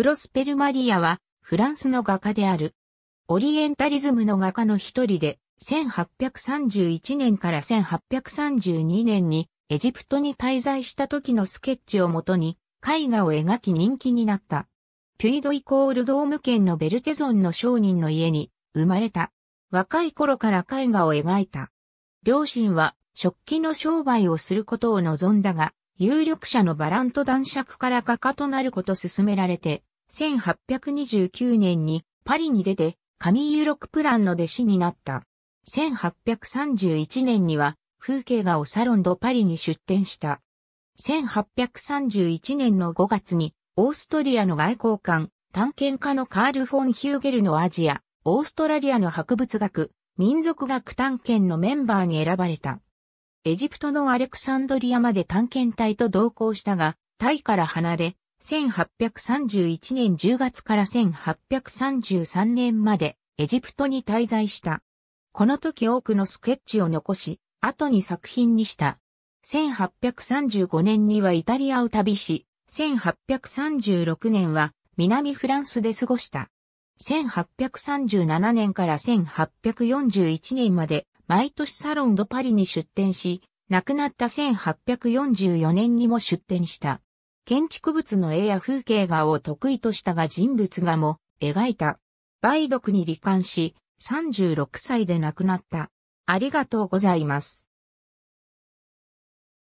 プロスペルマリアは、フランスの画家である。オリエンタリズムの画家の一人で、1831年から1832年にエジプトに滞在した時のスケッチをもとに絵画を描き人気になった。ピュイドイコールドーム県のベルテゾンの商人の家に生まれた。若い頃から絵画を描いた。両親は食器の商売をすることを望んだが、有力者のバラント男爵から画家となること勧められて、1829年にパリに出て、カミーユ・ロクプランの弟子になった。1831年には、風景画をサロン・ド・パリに出展した。1831年の5月に、オーストリアの外交官、探検家のカール・フォン・ヒューゲルのアジア、オーストラリアの博物学、民族学探検のメンバーに選ばれた。エジプトのアレクサンドリアまで探検隊と同行したが、タイから離れ、1831年10月から1833年までエジプトに滞在した。この時多くのスケッチを残し、後に作品にした。1835年にはイタリアを旅し、1836年は南フランスで過ごした。1837年から1841年まで毎年サロンドパリに出展し、亡くなった1844年にも出展した。建築物の絵や風景画を得意としたが人物画も描いた。梅毒に罹患し、36歳で亡くなった。ありがとうございます。